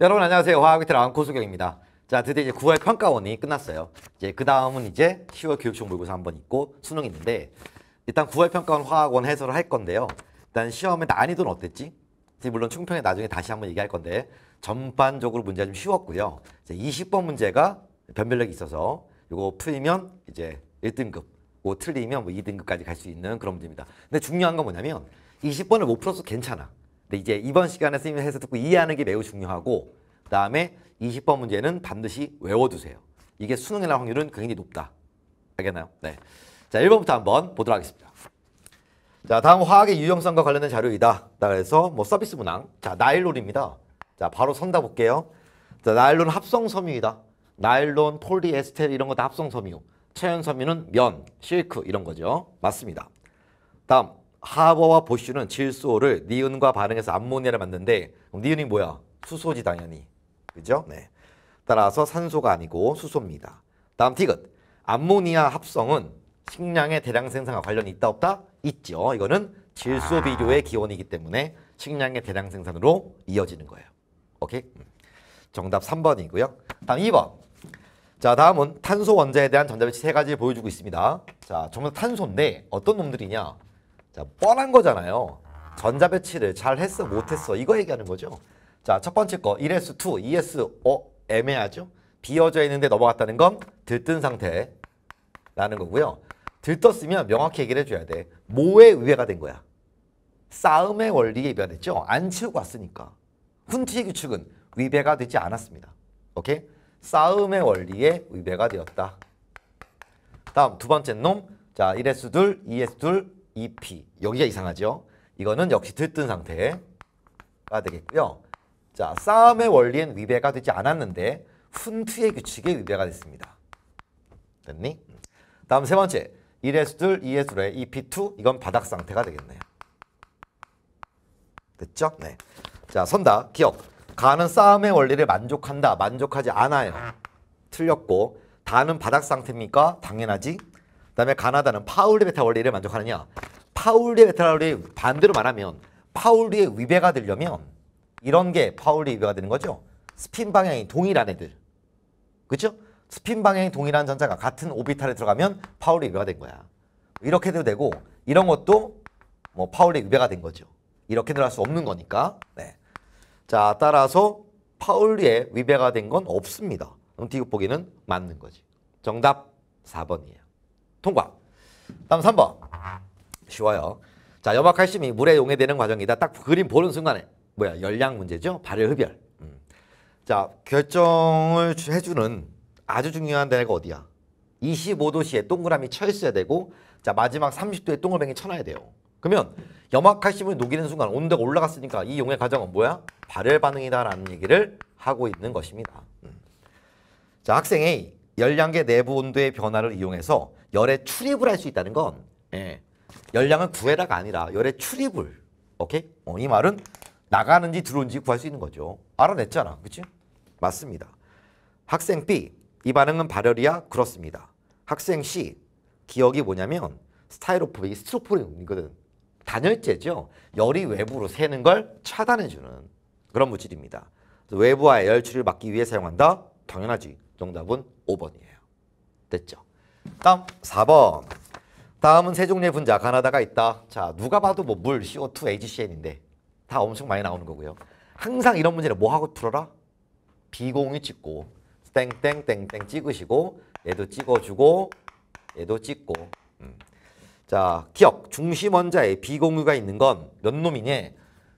여러분 안녕하세요. 화학비트 라운 고수경입니다. 자 드디어 이제 9월 평가원이 끝났어요. 이제 그 다음은 이제 10월 교육청 모의고사 한 번 있고 수능 이 있는데 일단 9월 평가원 화학원 해설을 할 건데요. 일단 시험의 난이도는 어땠지? 물론 충평에 나중에 다시 한번 얘기할 건데 전반적으로 문제가 좀 쉬웠고요. 이제 20번 문제가 변별력이 있어서 이거 풀면 이제 1등급, 뭐 틀리면 뭐 2등급까지 갈 수 있는 그런 문제입니다. 근데 중요한 건 뭐냐면 20번을 못 풀어서 괜찮아. 이제 이번 시간에 선생님이 해서 듣고 이해하는 게 매우 중요하고 그다음에 20번 문제는 반드시 외워두세요. 이게 수능에 나올 확률은 굉장히 높다. 알겠나요? 네. 자, 1번부터 한번 보도록 하겠습니다. 자, 다음 화학의 유형성과 관련된 자료이다. 그래서 뭐 서비스 문항. 자, 나일론입니다. 자, 바로 선다 볼게요. 자, 나일론 합성 섬유이다. 나일론, 폴리에스텔 이런 거 다 합성 섬유. 체연 섬유는 면, 실크 이런 거죠. 맞습니다. 다음 하버와 보슈는 질소를 니은과 반응해서 암모니아를 만드는데 니은이 뭐야? 수소지 당연히. 그죠? 네. 따라서 산소가 아니고 수소입니다. 다음 티귿. 암모니아 합성은 식량의 대량 생산과 관련이 있다 없다? 있죠. 이거는 질소 아. 비료의 기원이기 때문에 식량의 대량 생산으로 이어지는 거예요. 오케이? 음. 정답 3번이고요. 다음 2번. 자, 다음은 탄소 원자에 대한 전자 배치 세 가지 를 보여주고 있습니다. 자, 정답 탄소인데 어떤 놈들이냐? 자, 뻔한 거잖아요. 전자 배치를 잘 했어 못 했어 이거 얘기하는 거죠. 자, 첫 번째 거 1S 2, 2S 어 애매하죠? 비어져 있는데 넘어갔다는 건 들뜬 상태라는 거고요. 들떴으면 명확히 얘기를 해줘야 돼. 뭐에 의외가 된 거야. 싸움의 원리에 위반했죠. 안 치우고 왔으니까. 훈트의 규칙은 위배가 되지 않았습니다. 오케이? 싸움의 원리에 위배가 되었다. 다음 두 번째 놈. 자, 1S 둘, 2S 둘, 2P e 여기가 이상하죠. 이거는 역시 들뜬 상태가 되겠고요. 자 싸움의 원리엔 위배가 되지 않았는데 훈트의 규칙에 위배가 됐습니다. 됐니? 다음 세 번째 1회수들 2회수래 2P2 이건 바닥 상태가 되겠네요. 됐죠? 네. 자 선다 기억 가는 싸움의 원리를 만족한다 만족하지 않아요. 틀렸고 다는 바닥 상태입니까? 당연하지 그다음에 가나다는 파울리베타 원리를 만족하느냐? 파울리베타 원리 반대로 말하면 파울리의 위배가 되려면 이런 게 파울리 위배가 되는 거죠. 스핀 방향이 동일한 애들. 그렇죠? 스핀 방향이 동일한 전자가 같은 오비탈에 들어가면 파울리 위배가 된 거야. 이렇게 도 되고 이런 것도 뭐 파울리 위배가 된 거죠. 이렇게 들어갈 수 없는 거니까. 네. 자, 따라서 파울리의 위배가 된 건 없습니다. 그럼 디귿 보기는 맞는 거지. 정답 4번이에요. 통과. 다음 3번. 쉬워요. 자, 염화칼슘이 물에 용해되는 과정이다. 딱 그림 보는 순간에 뭐야 열량 문제죠. 발열 흡열. 음. 자, 결정을 해주는 아주 중요한 데가 어디야? 25도씨에 동그라미 쳐 있어야 되고 자 마지막 30도에 동글뱅이 쳐놔야 돼요. 그러면 염화칼슘을 녹이는 순간 온도가 올라갔으니까 이 용해 과정은 뭐야? 발열 반응이다라는 얘기를 하고 있는 것입니다. 음. 자 학생 A 열량계 내부 온도의 변화를 이용해서 열에 출입을 할 수 있다는 건 예. 열량을 구해라가 아니라 열에 출입을 오케이? 어, 이 말은 나가는지 들어온지 구할 수 있는 거죠. 알아냈잖아. 그치? 맞습니다. 학생 B 이 반응은 발열이야? 그렇습니다. 학생 C 기억이 뭐냐면 스타이로폼이 스티로폼이거든. 단열재죠. 열이 외부로 새는 걸 차단해주는 그런 물질입니다. 외부와의 열출을 막기 위해 사용한다? 당연하지. 정답은 5번이에요. 됐죠? 다음 4번. 다음은 세 종류의 분자 가나다가 있다. 자 누가 봐도 뭐 물, CO2, HCn인데 다 엄청 많이 나오는 거고요. 항상 이런 문제를 뭐하고 풀어라? 비공유 찍고 땡땡땡땡 찍으시고 얘도 찍어주고 얘도 찍고 음. 자 기억 중심원자에 비공유가 있는 건 몇 놈이냐?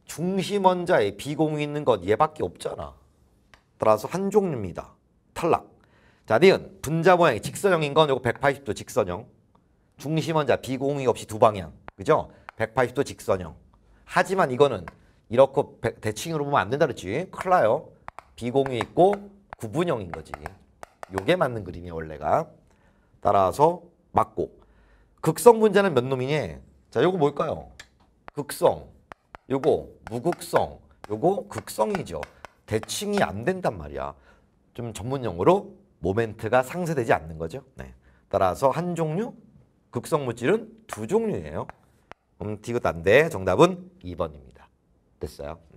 중심원자에 비공유 있는 건 얘밖에 없잖아. 따라서 한 종류입니다. 탈락. 자, 니은 분자 모양이 직선형인 건 요거 180도 직선형. 중심 원자 비공이 없이 두 방향. 그죠? 180도 직선형. 하지만 이거는 이렇게 대칭으로 보면 안 된다 그랬지. 클일 나요. 비공이 있고 구분형인 거지. 요게 맞는 그림이야 원래가. 따라서 맞고. 극성 분자는 몇 놈이니? 자, 요거 뭘까요? 극성. 요거 무극성. 요거 극성이죠. 대칭이 안 된단 말이야. 좀 전문용어로 모멘트가 상쇄되지 않는 거죠. 네. 따라서 한 종류 극성물질은 두 종류예요. 음, 이것도 안 정답은 2번입니다. 됐어요.